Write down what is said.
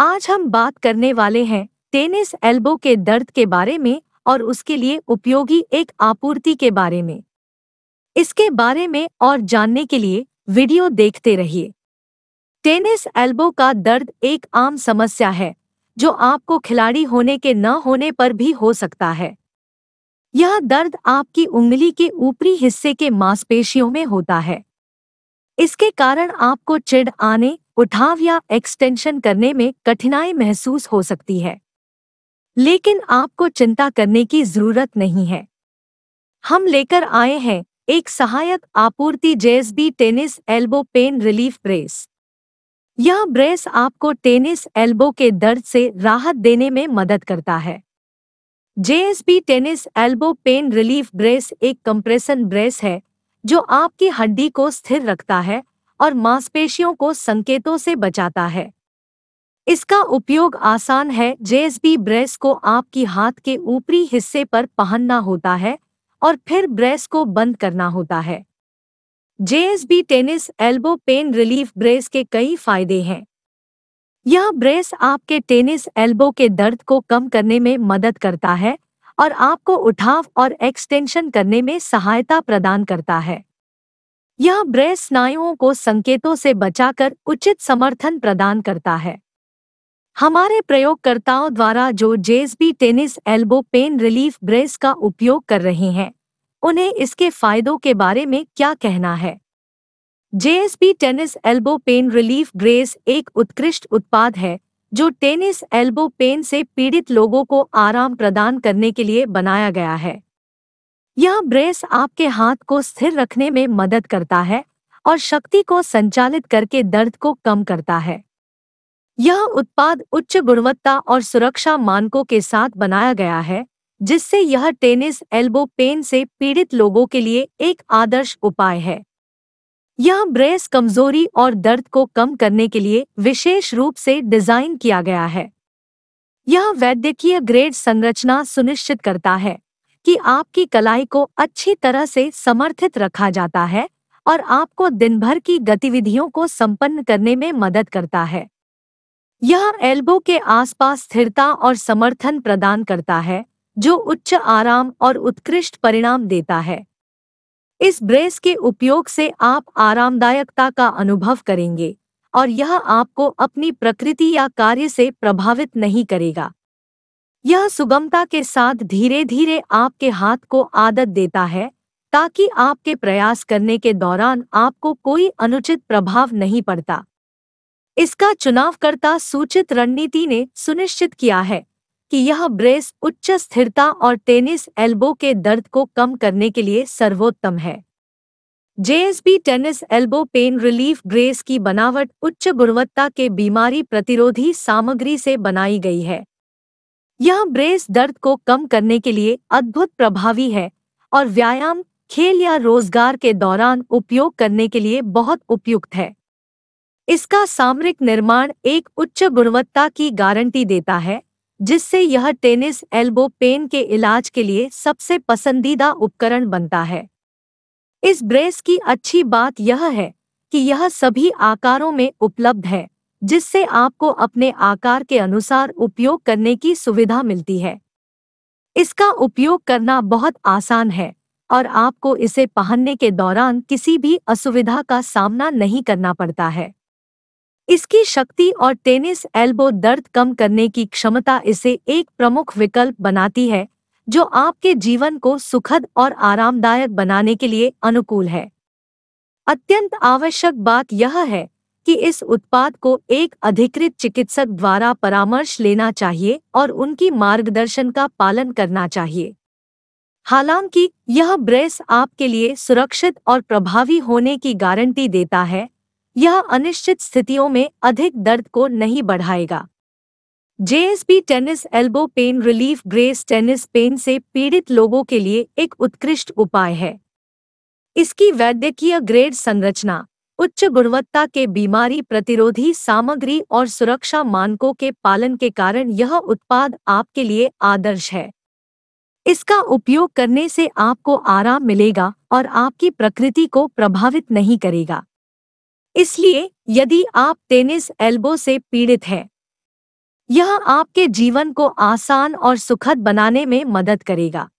आज हम बात करने वाले हैं टेनिस एल्बो के दर्द के बारे में और उसके लिए उपयोगी एक आपूर्ति के बारे में इसके बारे में और जानने के लिए वीडियो देखते रहिए टेनिस एल्बो का दर्द एक आम समस्या है जो आपको खिलाड़ी होने के न होने पर भी हो सकता है यह दर्द आपकी उंगली के ऊपरी हिस्से के मांसपेशियों में होता है इसके कारण आपको चिड़ आने उठाव या एक्सटेंशन करने में कठिनाई महसूस हो सकती है लेकिन आपको चिंता करने की जरूरत नहीं है हम लेकर आए हैं एक सहायक आपूर्ति JSB tennis elbow pain relief brace यह ब्रेस आपको टेनिस एल्बो के दर्द से राहत देने में मदद करता है JSB tennis elbow pain relief brace एक कंप्रेशन ब्रेस है जो आपकी हड्डी को स्थिर रखता है और मांसपेशियों को संकेतों से बचाता है इसका उपयोग आसान है जेएसबी ब्रेस को आपकी हाथ के ऊपरी हिस्से पर पहनना होता है और फिर ब्रेस को बंद करना होता है JSB tennis elbow pain relief brace के कई फायदे हैं यह ब्रेस आपके टेनिस एल्बो के दर्द को कम करने में मदद करता है और आपको उठाव और एक्सटेंशन करने में सहायता प्रदान करता है यह ब्रेस स्नायुओं को संकेतों से बचाकर उचित समर्थन प्रदान करता है हमारे प्रयोगकर्ताओं द्वारा जो JSB tennis elbow pain relief brace का उपयोग कर रहे हैं उन्हें इसके फायदों के बारे में क्या कहना है JSB tennis elbow pain relief brace एक उत्कृष्ट उत्पाद है जो टेनिस एल्बो पेन से पीड़ित लोगों को आराम प्रदान करने के लिए बनाया गया है यह ब्रेस आपके हाथ को स्थिर रखने में मदद करता है और शक्ति को संचालित करके दर्द को कम करता है यह उत्पाद उच्च गुणवत्ता और सुरक्षा मानकों के साथ बनाया गया है जिससे यह टेनिस एल्बो पेन से पीड़ित लोगों के लिए एक आदर्श उपाय है यह ब्रेस कमजोरी और दर्द को कम करने के लिए विशेष रूप से डिजाइन किया गया है यह वैद्यकीय ग्रेड संरचना सुनिश्चित करता है कि आपकी कलाई को अच्छी तरह से समर्थित रखा जाता है और आपको दिन भर की गतिविधियों को संपन्न करने में मदद करता है यह एल्बो के आसपास स्थिरता और समर्थन प्रदान करता है जो उच्च आराम और उत्कृष्ट परिणाम देता है इस ब्रेस के उपयोग से आप आरामदायकता का अनुभव करेंगे और यह आपको अपनी प्रकृति या कार्य से प्रभावित नहीं करेगा यह सुगमता के साथ धीरे धीरे आपके हाथ को आदत देता है ताकि आपके प्रयास करने के दौरान आपको कोई अनुचित प्रभाव नहीं पड़ता इसका चुनावकर्ता सूचित रणनीति ने सुनिश्चित किया है कि यह ब्रेस उच्च स्थिरता और टेनिस एल्बो के दर्द को कम करने के लिए सर्वोत्तम है JSB tennis elbow pain relief brace की बनावट उच्च गुणवत्ता के बीमारी प्रतिरोधी सामग्री से बनाई गई है यह ब्रेस दर्द को कम करने के लिए अद्भुत प्रभावी है और व्यायाम खेल या रोजगार के दौरान उपयोग करने के लिए बहुत उपयुक्त है इसका सामरिक निर्माण एक उच्च गुणवत्ता की गारंटी देता है जिससे यह टेनिस एल्बो पेन के इलाज के लिए सबसे पसंदीदा उपकरण बनता है इस ब्रेस की अच्छी बात यह है कि यह सभी आकारों में उपलब्ध है जिससे आपको अपने आकार के अनुसार उपयोग करने की सुविधा मिलती है इसका उपयोग करना बहुत आसान है और आपको इसे पहनने के दौरान किसी भी असुविधा का सामना नहीं करना पड़ता है इसकी शक्ति और टेनिस एल्बो दर्द कम करने की क्षमता इसे एक प्रमुख विकल्प बनाती है जो आपके जीवन को सुखद और आरामदायक बनाने के लिए अनुकूल है अत्यंत आवश्यक बात यह है कि इस उत्पाद को एक अधिकृत चिकित्सक द्वारा परामर्श लेना चाहिए और उनकी मार्गदर्शन का पालन करना चाहिए हालांकि यह ब्रेस आपके लिए सुरक्षित और प्रभावी होने की गारंटी देता है यह अनिश्चित स्थितियों में अधिक दर्द को नहीं बढ़ाएगा JSB tennis elbow pain relief brace tennis pain से पीड़ित लोगों के लिए एक उत्कृष्ट उपाय है इसकी वैद्यकीय ग्रेड संरचना उच्च गुणवत्ता के बीमारी प्रतिरोधी सामग्री और सुरक्षा मानकों के पालन के कारण यह उत्पाद आपके लिए आदर्श है इसका उपयोग करने से आपको आराम मिलेगा और आपकी प्रकृति को प्रभावित नहीं करेगा इसलिए यदि आप टेनिस एल्बो से पीड़ित हैं यह आपके जीवन को आसान और सुखद बनाने में मदद करेगा